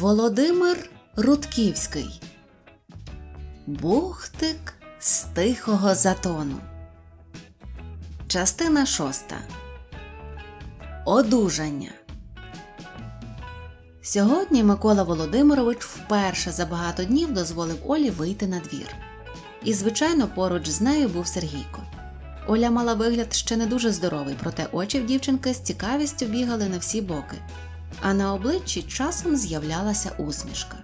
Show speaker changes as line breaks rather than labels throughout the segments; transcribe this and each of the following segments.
Володимир Рудківський Бухтик з тихого затону. Частина шоста. Одужання. Сьогодні Микола Володимирович вперше за багато днів дозволив Олі вийти на двір. І, звичайно, поруч з нею був Сергійко. Оля мала вигляд ще не дуже здоровий, проте очі в дівчинки з цікавістю бігали на всі боки а на обличчі часом з'являлася усмішка.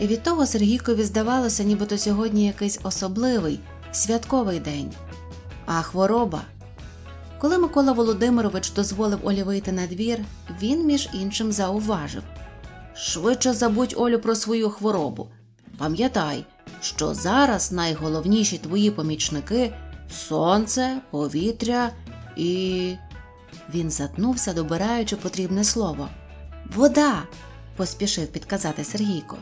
І від того Сергійкові здавалося, нібито сьогодні якийсь особливий святковий день, а хвороба. Коли Микола Володимирович дозволив Олі вийти на двір, він, між іншим, зауважив швидше забудь Олю про свою хворобу. Пам'ятай, що зараз найголовніші твої помічники сонце, повітря і він затнувся, добираючи потрібне слово. Вода! поспішив підказати Сергійко.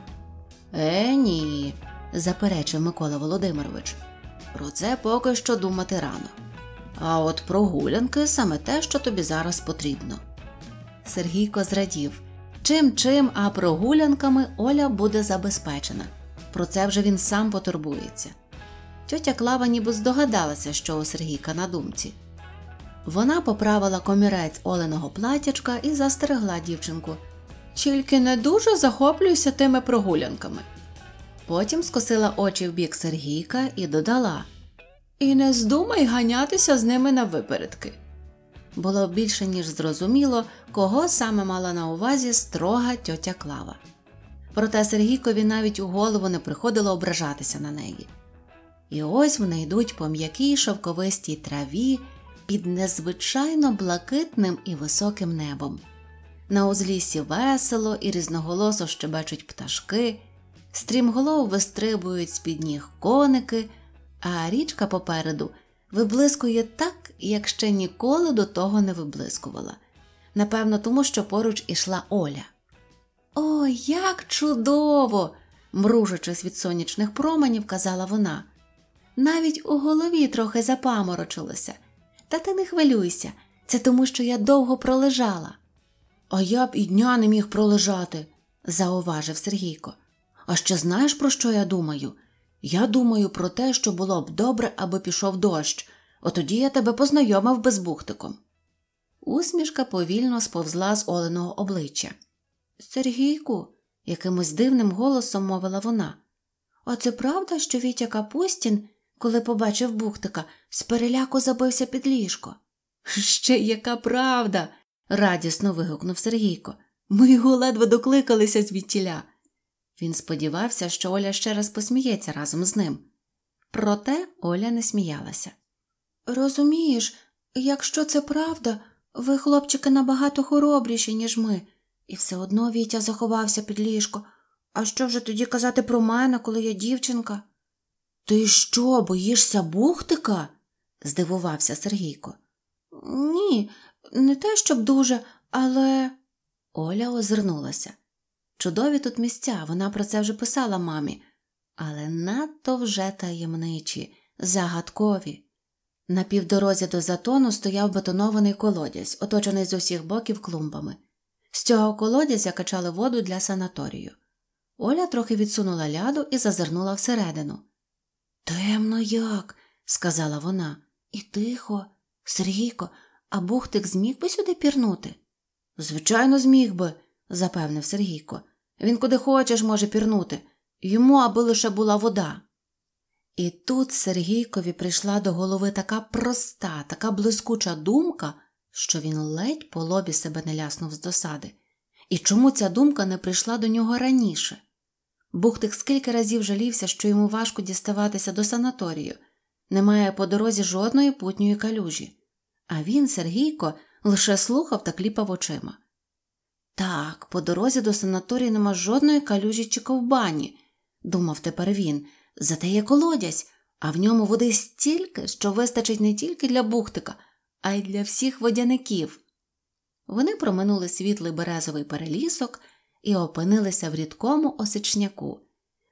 Е, ні, заперечив Микола Володимирович. Про це поки що думати рано. А от прогулянки саме те, що тобі зараз потрібно. Сергійко зрадів чим чим, а прогулянками Оля буде забезпечена. Про це вже він сам потурбується. Тьотя Клава ніби здогадалася, що у Сергійка на думці. Вона поправила комірець оленого платячка і застерегла дівчинку. Тільки не дуже захоплюйся тими прогулянками. Потім скосила очі в бік Сергійка і додала І не здумай ганятися з ними на випередки. Було більше, ніж зрозуміло, кого саме мала на увазі строга тьотя Клава. Проте Сергійкові навіть у голову не приходило ображатися на неї. І ось вони йдуть по м'якій шовковистій траві під незвичайно блакитним і високим небом. На узлісі весело і різноголосо щебечуть пташки, стрімголов вистрибують з під ніг коники, а річка попереду виблискує так, як ще ніколи до того не виблискувала. Напевно, тому що поруч ішла Оля. О, як чудово! мружачись від сонячних променів, казала вона. Навіть у голові трохи запаморочилося. Та ти не хвилюйся, це тому, що я довго пролежала. А я б і дня не міг пролежати, зауважив Сергійко. А ще знаєш, про що я думаю? Я думаю про те, що було б добре, аби пішов дощ, отоді я тебе познайомив би з бухтиком. Усмішка повільно сповзла з оленого обличчя. Сергійку, якимось дивним голосом мовила вона, а це правда, що Вітя Капустін коли побачив бухтика, з переляку забився під ліжко. Ще яка правда. радісно вигукнув Сергійко. Ми його ледве докликалися звідтіля. Він сподівався, що Оля ще раз посміється разом з ним. Проте Оля не сміялася. Розумієш, якщо це правда, ви, хлопчики, набагато хоробріші, ніж ми, і все одно Вітя заховався під ліжко. А що вже тоді казати про мене, коли я дівчинка? Ти що, боїшся бухтика? здивувався Сергійко. Ні, не те щоб дуже, але. Оля озирнулася. Чудові тут місця, вона про це вже писала мамі, але надто вже таємничі, загадкові. На півдорозі до затону стояв бетонований колодязь, оточений з усіх боків клумбами. З цього колодязя качали воду для санаторію. Оля трохи відсунула ляду і зазирнула всередину. Темно як, сказала вона, і тихо, Сергійко, а Бухтик зміг би сюди пірнути? Звичайно, зміг би, запевнив Сергійко. Він куди хочеш може пірнути, йому аби лише була вода. І тут Сергійкові прийшла до голови така проста, така блискуча думка, що він ледь по лобі себе не ляснув з досади. І чому ця думка не прийшла до нього раніше? Бухтик скільки разів жалівся, що йому важко діставатися до санаторію, немає по дорозі жодної путньої калюжі. А він, Сергійко, лише слухав та кліпав очима. Так, по дорозі до санаторії нема жодної калюжі чи ковбані, думав тепер він, зате є колодязь, а в ньому води стільки, що вистачить не тільки для бухтика, а й для всіх водяників. Вони проминули світлий березовий перелісок і опинилися в рідкому осичняку,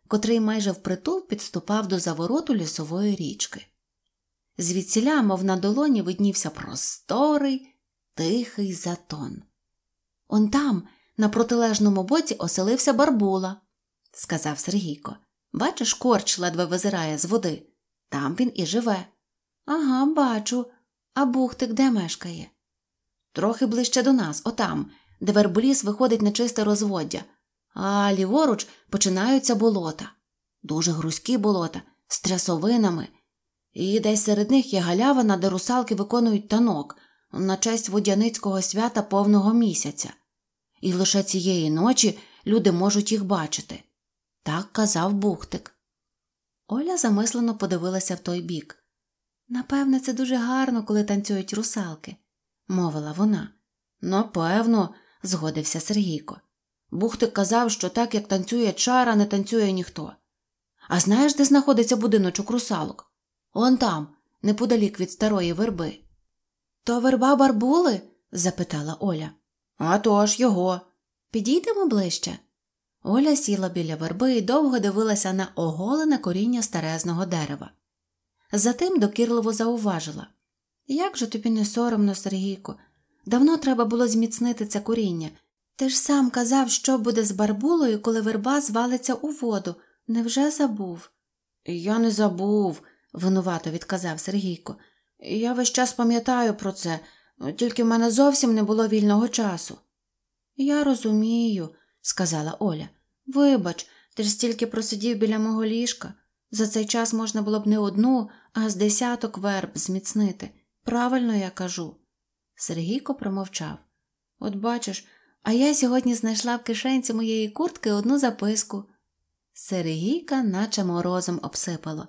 котрий майже впритул підступав до завороту лісової річки. Звідсіля, мов на долоні, виднівся просторий, тихий затон. Он там, на протилежному боці, оселився барбула, сказав Сергійко. Бачиш, корч ледве визирає з води. Там він і живе. Ага, бачу. А бухтик де мешкає? Трохи ближче до нас, отам, де виходить на чисте розводдя, а ліворуч починаються болота, дуже грузькі болота, з трясовинами, і десь серед них є галявина, де русалки виконують танок на честь водяницького свята повного місяця, і лише цієї ночі люди можуть їх бачити. Так казав Бухтик. Оля замислено подивилася в той бік. Напевне, це дуже гарно, коли танцюють русалки, мовила вона. Напевно, згодився Сергійко. Бухтик казав, що так як танцює чара, не танцює ніхто. А знаєш, де знаходиться будиночок русалок? Он там, неподалік від старої верби. То верба барбули? запитала Оля. «А то ж його. Підійдемо ближче. Оля сіла біля верби і довго дивилася на оголене коріння старезного дерева. Затим докірливо зауважила Як же тобі не соромно, Сергійко, Давно треба було зміцнити це коріння. Ти ж сам казав, що буде з барбулою, коли верба звалиться у воду. Невже забув? Я не забув, винувато відказав Сергійко. Я весь час пам'ятаю про це, тільки в мене зовсім не було вільного часу. Я розумію, сказала Оля. Вибач, ти ж стільки просидів біля мого ліжка. За цей час можна було б не одну, а з десяток верб зміцнити. Правильно я кажу. Сергійко промовчав. От бачиш, а я сьогодні знайшла в кишенці моєї куртки одну записку. Сергійка наче морозом обсипало.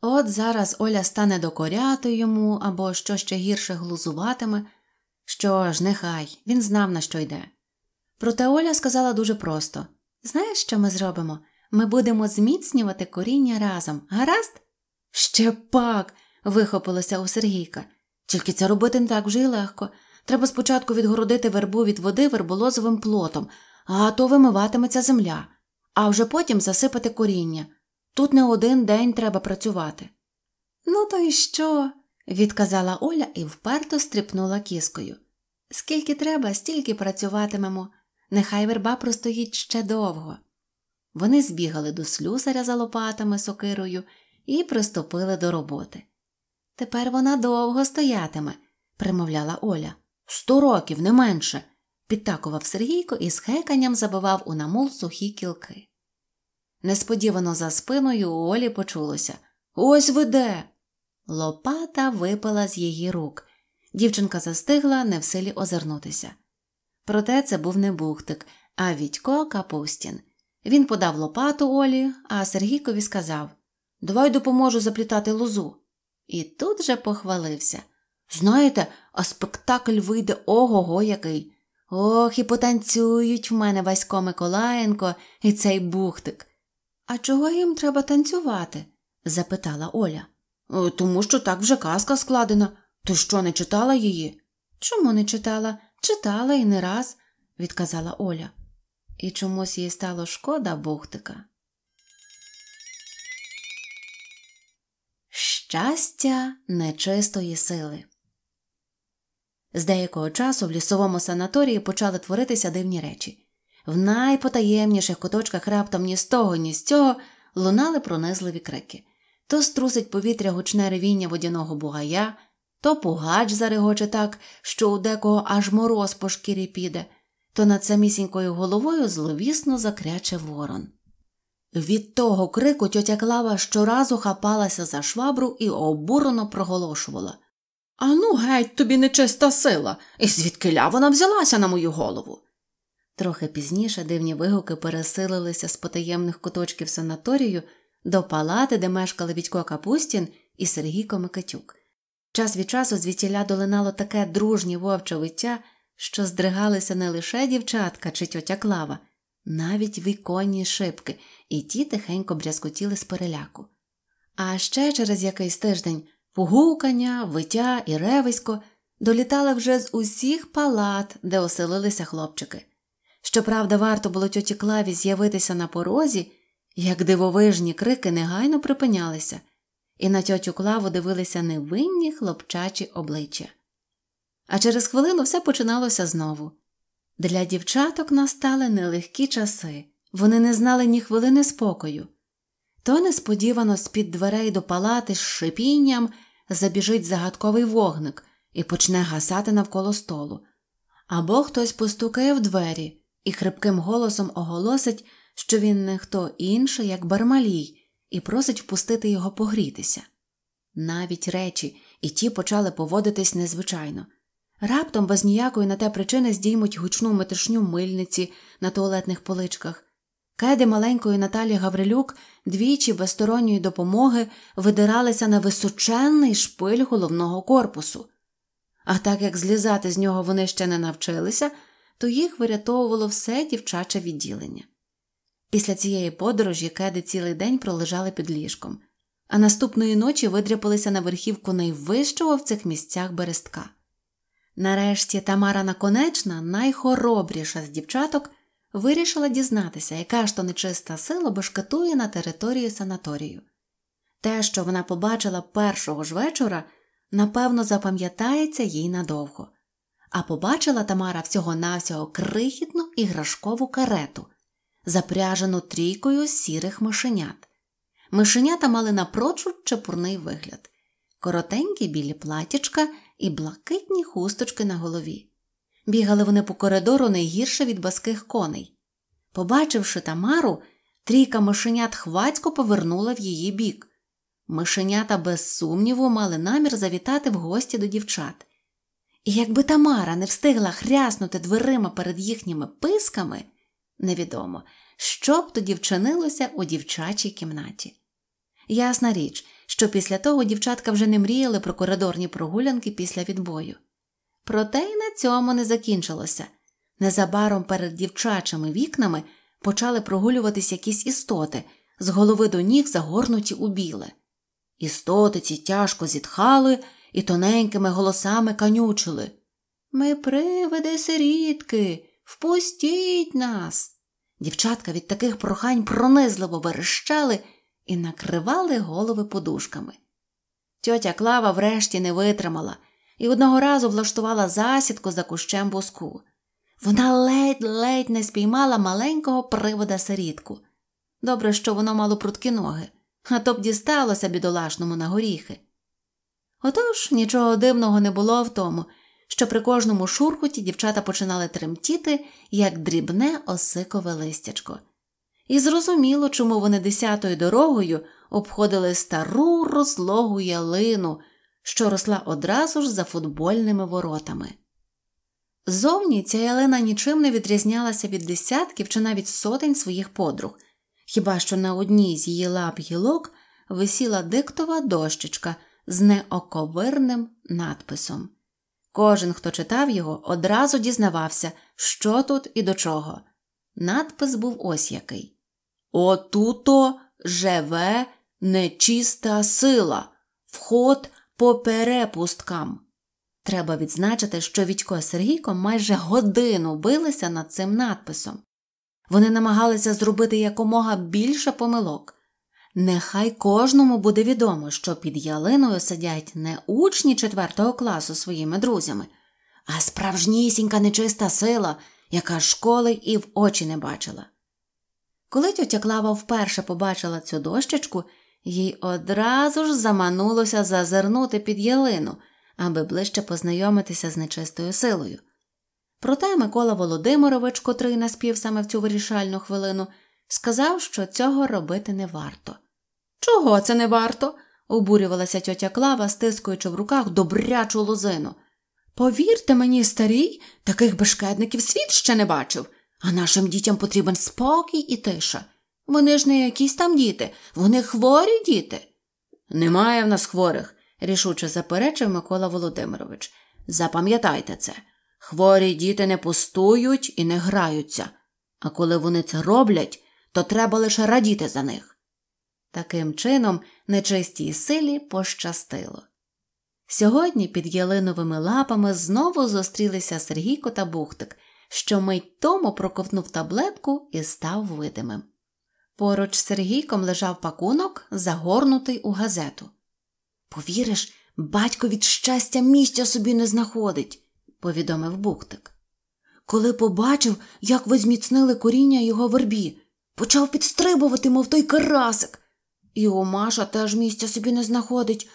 От зараз Оля стане докоряти йому або що ще гірше глузуватиме. Що ж, нехай, він знав, на що йде. Проте Оля сказала дуже просто знаєш, що ми зробимо? Ми будемо зміцнювати коріння разом, гаразд? Ще пак. вихопилося у Сергійка. Тільки це робити не так вже й легко. Треба спочатку відгородити вербу від води верболозовим плотом, а то вимиватиметься земля, а вже потім засипати коріння. Тут не один день треба працювати. Ну, то і що? відказала Оля і вперто стрипнула кіскою. Скільки треба, стільки працюватимемо. Нехай верба простоїть ще довго. Вони збігали до слюсаря за лопатами сокирою і приступили до роботи. Тепер вона довго стоятиме, примовляла Оля. Сто років, не менше, підтакував Сергійко і з хеканням забивав у намул сухі кілки. Несподівано за спиною у Олі почулося Ось веде. Лопата випала з її рук. Дівчинка застигла не в силі озирнутися. Проте це був не бухтик, а Вітько Капустін. Він подав лопату Олі, а Сергійкові сказав Давай допоможу заплітати лозу. І тут же похвалився. Знаєте, а спектакль вийде ого-го який. Ох, і потанцюють в мене Васько Миколаєнко і цей бухтик. А чого їм треба танцювати? запитала Оля. Е, тому що так вже казка складена. Ти що не читала її? Чому не читала? Читала і не раз, відказала Оля. І чомусь їй стало шкода бухтика. щастя нечистої сили. З деякого часу в лісовому санаторії почали творитися дивні речі. В найпотаємніших куточках раптом ні з того, ні з цього лунали пронизливі крики то струсить повітря гучне ревіння водяного бугая, то пугач зарегоче так, що у декого аж мороз по шкірі піде, то над самісінькою головою зловісно закряче ворон. Від того крику тьотя Клава щоразу хапалася за швабру і обурено проголошувала Ану, геть, тобі нечиста сила, і звідки ля вона взялася на мою голову. Трохи пізніше дивні вигуки пересилилися з потаємних куточків санаторію до палати, де мешкали Вітько Капустін і Сергій Комикатюк. Час від часу звідтіля долинало таке дружнє вовче виття, що здригалися не лише дівчатка чи тьотя Клава навіть віконні шибки, і ті тихенько брязкотіли з переляку. А ще через якийсь тиждень погукання, виття і ревисько долітали вже з усіх палат, де оселилися хлопчики. Щоправда, варто було тьоті Клаві з'явитися на порозі, як дивовижні крики негайно припинялися, і на тьотю Клаву дивилися невинні хлопчачі обличчя. А через хвилину все починалося знову. Для дівчаток настали нелегкі часи, вони не знали ні хвилини спокою. То несподівано з-під дверей до палати з шипінням забіжить загадковий вогник і почне гасати навколо столу. Або хтось постукає в двері і хрипким голосом оголосить, що він не хто інший, як Бармалій, і просить впустити його погрітися. Навіть речі і ті почали поводитись незвичайно. Раптом без ніякої на те причини здіймуть гучну метушню мильниці на туалетних поличках. Кеди маленької Наталі Гаврилюк двічі без сторонньої допомоги видиралися на височенний шпиль головного корпусу. А так як злізати з нього вони ще не навчилися, то їх вирятовувало все дівчаче відділення. Після цієї подорожі кеди цілий день пролежали під ліжком, а наступної ночі видряпалися на верхівку найвищого в цих місцях берестка. Нарешті Тамара Наконечна, найхоробріша з дівчаток, вирішила дізнатися, яка ж то нечиста сила башкетує на території санаторію. Те, що вона побачила першого ж вечора, напевно, запам'ятається їй надовго, а побачила Тамара всього навсього крихітну іграшкову карету, запряжену трійкою сірих мишенят. Мишенята мали напрочуд чепурний вигляд, коротенькі білі платічка – і блакитні хусточки на голові. Бігали вони по коридору найгірше від баских коней. Побачивши Тамару, трійка мишенят хвацько повернула в її бік. Мишенята, без сумніву, мали намір завітати в гості до дівчат. І якби Тамара не встигла хряснути дверима перед їхніми писками, невідомо, що б тоді вчинилося у дівчачій кімнаті. Ясна річ, що після того дівчатка вже не мріяли про коридорні прогулянки після відбою. Проте й на цьому не закінчилося. Незабаром перед дівчачими вікнами почали прогулюватись якісь істоти, з голови до ніг загорнуті у біле. Істоти ці тяжко зітхали і тоненькими голосами канючили Ми привиди сирітки, впустіть нас. Дівчатка від таких прохань пронизливо верещали і накривали голови подушками. Тьотя Клава врешті не витримала і одного разу влаштувала засідку за кущем боску. Вона ледь-ледь не спіймала маленького привода сирітку. Добре, що воно мало пруткі ноги, а то б дісталося бідолашному на горіхи. Отож нічого дивного не було в тому, що при кожному шурхоті дівчата починали тремтіти, як дрібне осикове листячко. І зрозуміло, чому вони десятою дорогою обходили стару розлогу ялину, що росла одразу ж за футбольними воротами. Зовні ця ялина нічим не відрізнялася від десятків чи навіть сотень своїх подруг, хіба що на одній з її лап гілок висіла диктова дощечка з неоковирним надписом. Кожен, хто читав його, одразу дізнавався, що тут і до чого. Надпис був ось який Отуто живе нечиста сила, вход по перепусткам. Треба відзначити, що Вітько з Сергійком майже годину билися над цим надписом. Вони намагалися зробити якомога більше помилок. Нехай кожному буде відомо, що під ялиною сидять не учні четвертого класу своїми друзями, а справжнісінька нечиста сила, яка школи і в очі не бачила. Коли тьотя Клава вперше побачила цю дощечку, їй одразу ж заманулося зазирнути під ялину, аби ближче познайомитися з нечистою силою. Проте Микола Володимирович, котрий наспів саме в цю вирішальну хвилину, сказав, що цього робити не варто. Чого це не варто? обурювалася тьотя Клава, стискуючи в руках добрячу лозину. Повірте мені, старій, таких бешкетників світ ще не бачив. А нашим дітям потрібен спокій і тиша. Вони ж не якісь там діти, вони хворі діти. Немає в нас хворих, рішуче заперечив Микола Володимирович. Запам'ятайте це. Хворі діти не пустують і не граються, а коли вони це роблять, то треба лише радіти за них. Таким чином, нечистій силі пощастило. Сьогодні під ялиновими лапами знову зустрілися Сергійко та Бухтик – що мить тому проковтнув таблетку і став видимим. Поруч з Сергійком лежав пакунок, загорнутий у газету. Повіриш, батько від щастя місця собі не знаходить, повідомив Буктик. Коли побачив, як ви зміцнили коріння його вербі, почав підстрибувати, мов той карасик. І маша теж місця собі не знаходить,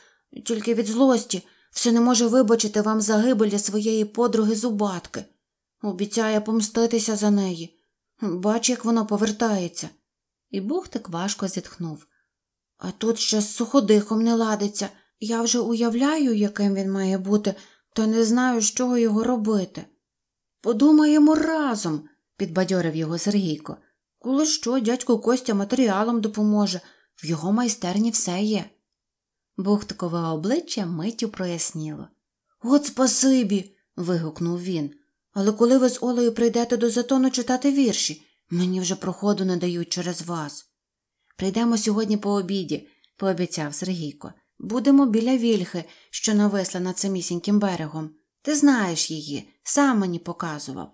тільки від злості все не може вибачити вам загибелі своєї подруги зубатки обіцяє помститися за неї. Бач, як вона повертається. І Бухтик важко зітхнув. А тут ще з суходихом не ладиться. Я вже уявляю, яким він має бути, та не знаю, з чого його робити. Подумаємо разом, підбадьорив його Сергійко. Коли що, дядько Костя матеріалом допоможе, в його майстерні все є. Бухтикове обличчя миттю проясніло. От спасибі. вигукнув він. Але коли ви з Олею прийдете до затону читати вірші, мені вже проходу не дають через вас. Прийдемо сьогодні по обіді, пообіцяв Сергійко. Будемо біля вільхи, що нависла над самісіньким берегом. Ти знаєш її, сам мені показував.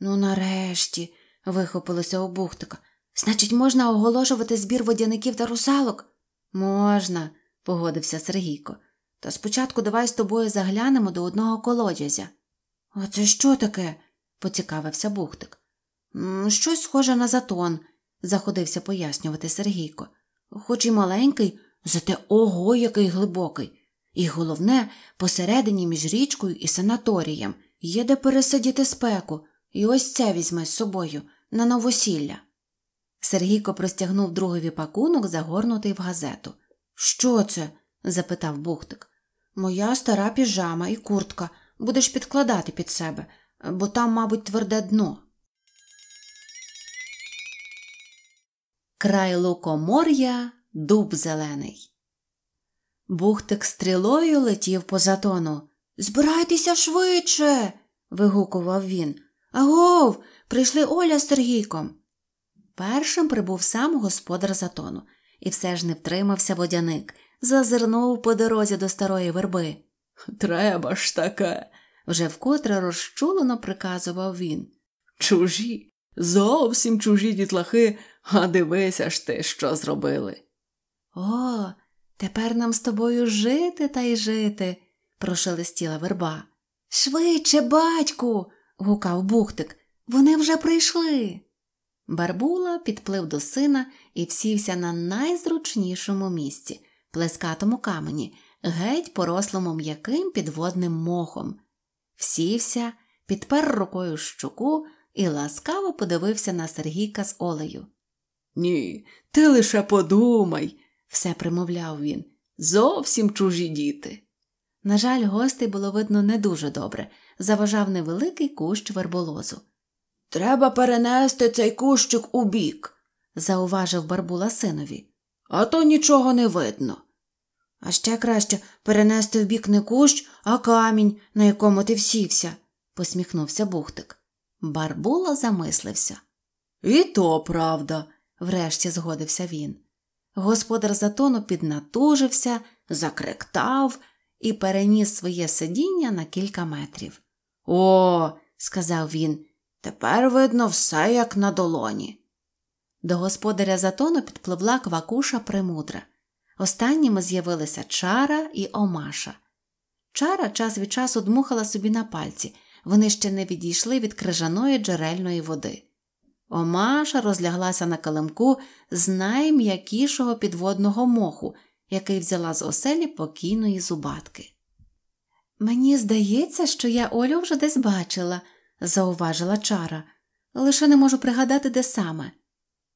Ну, нарешті, вихопилося у бухтика. Значить, можна оголошувати збір водяників та русалок? Можна, погодився Сергійко. Та спочатку давай з тобою заглянемо до одного колодязя. А це що таке? поцікавився Бухтик. Щось схоже на затон, заходився пояснювати Сергійко. Хоч і маленький, зате ого, який глибокий. І головне, посередині між річкою і санаторієм є де пересидіти спеку, і ось це візьми з собою на новосілля. Сергійко простягнув другові пакунок, загорнутий в газету. Що це? запитав Бухтик. Моя стара піжама і куртка будеш підкладати під себе, бо там, мабуть, тверде дно. Край лукомор'я дуб зелений. Бухтик стрілою летів по затону. Збирайтеся швидше. вигукував він. Агов, прийшли Оля з Сергійком. Першим прибув сам господар затону і все ж не втримався водяник, зазирнув по дорозі до старої верби. Треба ж таке, вже вкотре розчулено приказував він. Чужі, зовсім чужі дітлахи, а дивися ж ти, що зробили. О, тепер нам з тобою жити та й жити, прошелестіла верба. Швидше, батьку. гукав бухтик. Вони вже прийшли. Барбула підплив до сина і сівся на найзручнішому місці, плескатому камені, геть порослому м'яким підводним мохом. Всівся, підпер рукою щуку і ласкаво подивився на Сергійка з Олею. Ні, ти лише подумай, все примовляв він. Зовсім чужі діти. На жаль, гостей було видно не дуже добре, заважав невеликий кущ верболозу. Треба перенести цей кущик у бік», – зауважив барбула синові. А то нічого не видно. А ще краще перенести в бік не кущ, а камінь, на якому ти всівся, посміхнувся Бухтик. Барбула замислився. І то правда, врешті згодився він. Господар затону піднатужився, закректав і переніс своє сидіння на кілька метрів. О, сказав він, тепер видно все як на долоні. До господаря затону підпливла квакуша примудра. Останніми з'явилися Чара і Омаша. Чара час від часу дмухала собі на пальці, вони ще не відійшли від крижаної джерельної води. Омаша розляглася на калимку з найм'якішого підводного моху, який взяла з оселі покійної зубатки. Мені здається, що я Олю вже десь бачила, зауважила Чара, лише не можу пригадати, де саме.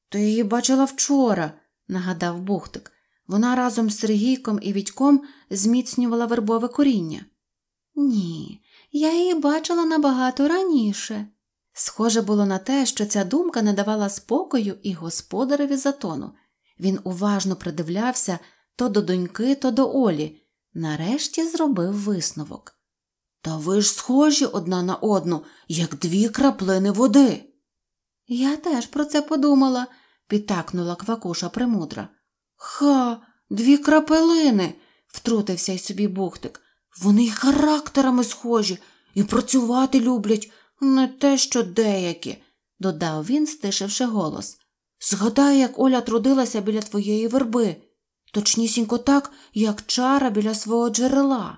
Ти її бачила вчора, нагадав Бухтик. Вона разом з Сергійком і Відьком зміцнювала вербове коріння. Ні, я її бачила набагато раніше. Схоже було на те, що ця думка не давала спокою і господареві затону. Він уважно придивлявся то до доньки, то до Олі, нарешті зробив висновок. Та ви ж схожі одна на одну, як дві краплини води. Я теж про це подумала, підтакнула квакуша примудра. Ха, дві крапелини, втрутився й собі Бухтик. Вони й характерами схожі, і працювати люблять не те, що деякі, додав він, стишивши голос. Згадай, як Оля трудилася біля твоєї верби, точнісінько так, як чара біля свого джерела.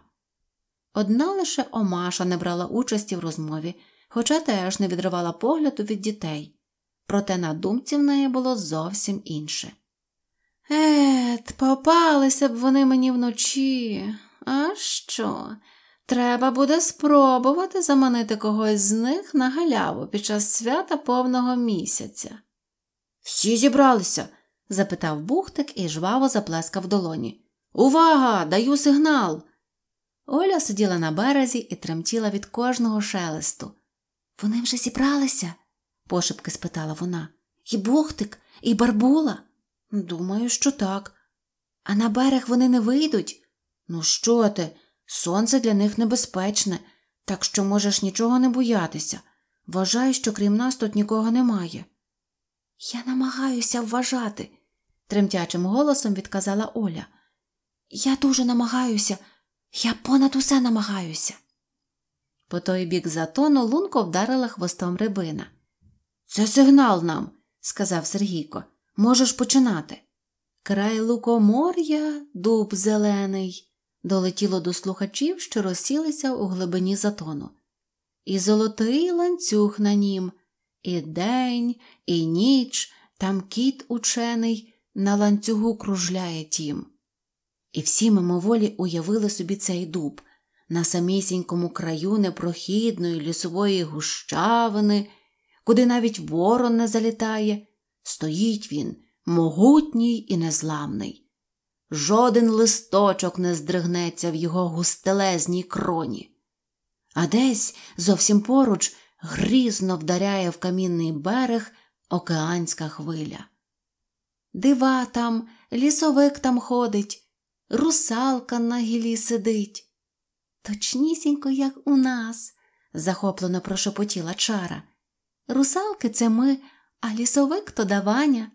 Одна лише Омаша не брала участі в розмові, хоча теж не відривала погляду від дітей, проте на думці в неї було зовсім інше. Ет, попалися б вони мені вночі. А що? Треба буде спробувати заманити когось з них на галяву під час свята повного місяця. Всі зібралися? запитав бухтик і жваво заплескав долоні. Увага! Даю сигнал. Оля сиділа на березі і тремтіла від кожного шелесту. Вони вже зібралися? пошепки спитала вона. І бухтик, і барбула. Думаю, що так. А на берег вони не вийдуть? Ну що ти? Сонце для них небезпечне, так що можеш нічого не боятися. Вважаю, що крім нас тут нікого немає. Я намагаюся вважати, тремтячим голосом відказала Оля. Я дуже намагаюся, я понад усе намагаюся. По той бік затону лунко вдарила хвостом рибина. Це сигнал нам, сказав Сергійко. Можеш починати. Край лукомор'я, дуб зелений, долетіло до слухачів, що розсілися у глибині затону. І золотий ланцюг на нім, і день, і ніч там кіт учений на ланцюгу кружляє тім. І всі мимоволі уявили собі цей дуб на самісінькому краю непрохідної лісової гущавини, куди навіть ворон не залітає. Стоїть він, могутній і незламний. Жоден листочок не здригнеться в його густелезній кроні. А десь зовсім поруч грізно вдаряє в камінний берег океанська хвиля. Дива там, лісовик там ходить, русалка на гілі сидить. Точнісінько, як у нас, захоплено прошепотіла чара. Русалки це ми, а лісовик то даваня.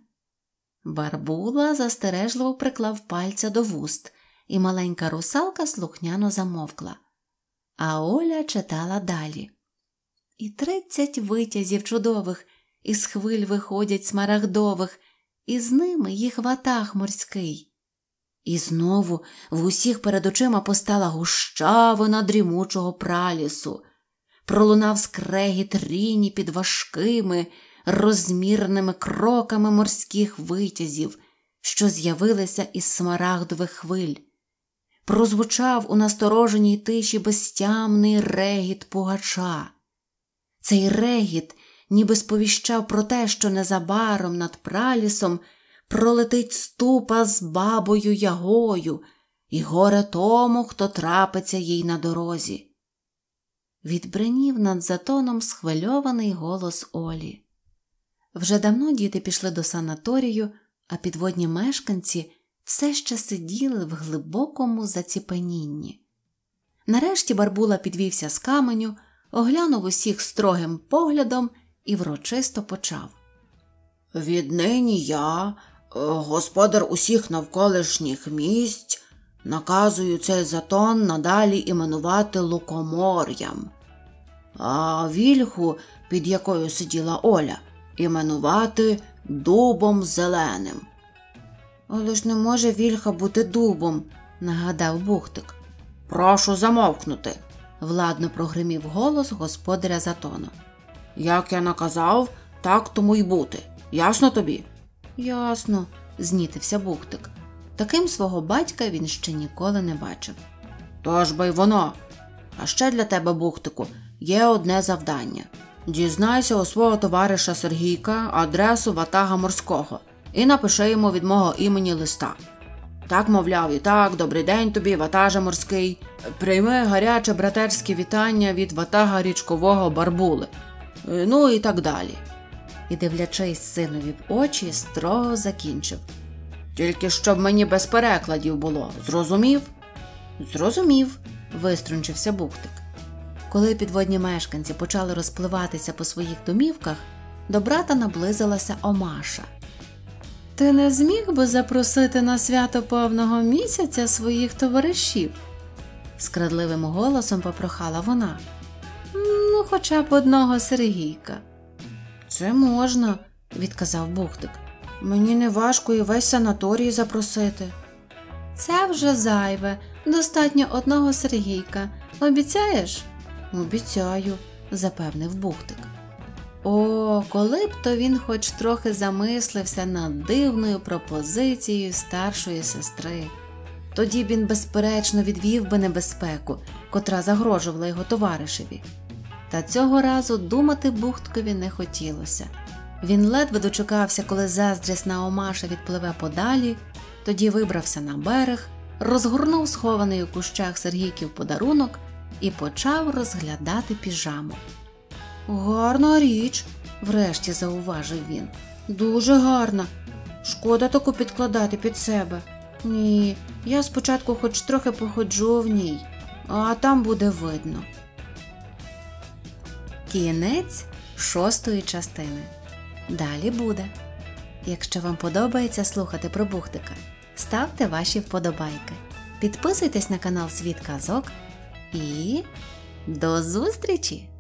Барбула застережливо приклав пальця до вуст, і маленька русалка слухняно замовкла. А Оля читала далі. І тридцять витязів чудових, із хвиль виходять смарагдових, і з ними їх ватах морський. І знову в усіх перед очима постала гущавина дрімучого пралісу, пролунав скрегіт ріні під важкими розмірними кроками морських витязів, що з'явилися із смарагдових хвиль. Прозвучав у настороженій тиші безтямний регіт пугача. Цей регіт ніби сповіщав про те, що незабаром над пралісом пролетить ступа з бабою ягою, і горе тому, хто трапиться їй на дорозі. Відбринів над затоном схвильований голос Олі. Вже давно діти пішли до санаторію, а підводні мешканці все ще сиділи в глибокому заціпанінні. Нарешті Барбула підвівся з каменю, оглянув усіх строгим поглядом і врочисто почав. Віднині я, е, господар усіх навколишніх місць, наказую цей затон надалі іменувати лукомор'ям, а вільху, під якою сиділа Оля іменувати дубом зеленим. Але ж не може вільха бути дубом, нагадав Бухтик. Прошу замовкнути, владно прогримів голос господаря Затона. Як я наказав, так тому й бути. Ясно тобі? Ясно, знітився Бухтик. Таким свого батька він ще ніколи не бачив. Тож би й воно. А ще для тебе, Бухтику, є одне завдання. Дізнайся у свого товариша Сергійка адресу ватага морського і напиши йому від мого імені листа. Так, мовляв, і так, добрий день тобі, ватажа морський. Прийми гаряче братерське вітання від ватага річкового барбули. Е, ну і так далі. І, дивлячись синові в очі, строго закінчив. Тільки щоб мені без перекладів було, зрозумів? Зрозумів, виструнчився Бухтик. Коли підводні мешканці почали розпливатися по своїх домівках, до брата наблизилася Омаша. Ти не зміг би запросити на свято повного місяця своїх товаришів? скрадливим голосом попрохала вона. Ну, хоча б одного Сергійка. Це можна, відказав Бухтик. Мені не важко і весь санаторій запросити. Це вже зайве, достатньо одного Сергійка. Обіцяєш? Обіцяю, запевнив Бухтик. О, коли б то він хоч трохи замислився над дивною пропозицією старшої сестри. Тоді б він, безперечно, відвів би небезпеку, котра загрожувала його товаришеві. Та цього разу думати Бухткові не хотілося. Він ледве дочекався, коли заздрісна омаша відпливе подалі, тоді вибрався на берег, розгорнув схований у кущах Сергійків подарунок і почав розглядати піжаму. Гарна річ, врешті зауважив він. Дуже гарна. Шкода таку підкладати під себе. Ні, я спочатку хоч трохи походжу в ній, а там буде видно. Кінець шостої частини. Далі буде. Якщо вам подобається слухати про Бухтика, ставте ваші вподобайки. Підписуйтесь на канал Світ Казок і до зустрічі!